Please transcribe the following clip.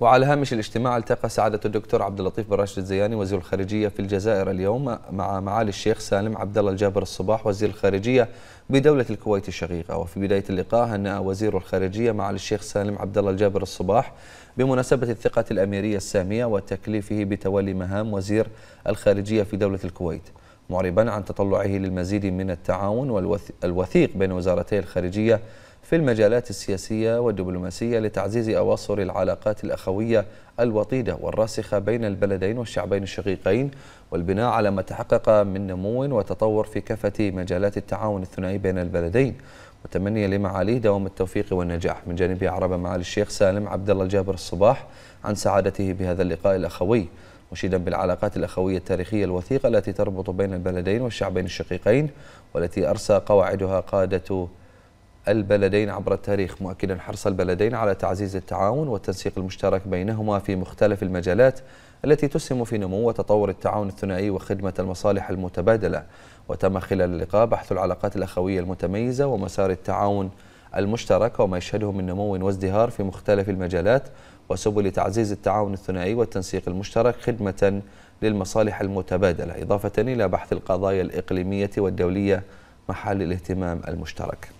وعلى هامش الاجتماع التقى سعادة الدكتور عبد اللطيف بن راشد الزياني وزير الخارجية في الجزائر اليوم مع معالي الشيخ سالم عبد الله الجابر الصباح وزير الخارجية بدولة الكويت الشقيقة وفي بداية اللقاء هنأ وزير الخارجية معالي الشيخ سالم عبد الله الجابر الصباح بمناسبة الثقة الأميرية السامية وتكليفه بتولي مهام وزير الخارجية في دولة الكويت معربا عن تطلعه للمزيد من التعاون والوثيق بين وزارتي الخارجية في المجالات السياسية والدبلوماسية لتعزيز أواصر العلاقات الأخوية الوطيدة والراسخة بين البلدين والشعبين الشقيقين والبناء على ما تحقق من نمو وتطور في كافة مجالات التعاون الثنائي بين البلدين وتمني لمعاليه دوام التوفيق والنجاح من جانبه عرب معالي الشيخ سالم عبد الله الجابر الصباح عن سعادته بهذا اللقاء الأخوي مشيدا بالعلاقات الأخوية التاريخية الوثيقة التي تربط بين البلدين والشعبين الشقيقين والتي أرسى قواعدها قادة البلدين عبر التاريخ مؤكدا حرص البلدين على تعزيز التعاون والتنسيق المشترك بينهما في مختلف المجالات التي تسهم في نمو وتطور التعاون الثنائي وخدمة المصالح المتبادلة وتم خلال اللقاء بحث العلاقات الأخوية المتميزة ومسار التعاون المشترك وما يشهده من نمو وازدهار في مختلف المجالات وسبل تعزيز التعاون الثنائي والتنسيق المشترك خدمة للمصالح المتبادلة إضافة إلى بحث القضايا الإقليمية والدولية محل الاهتمام المشترك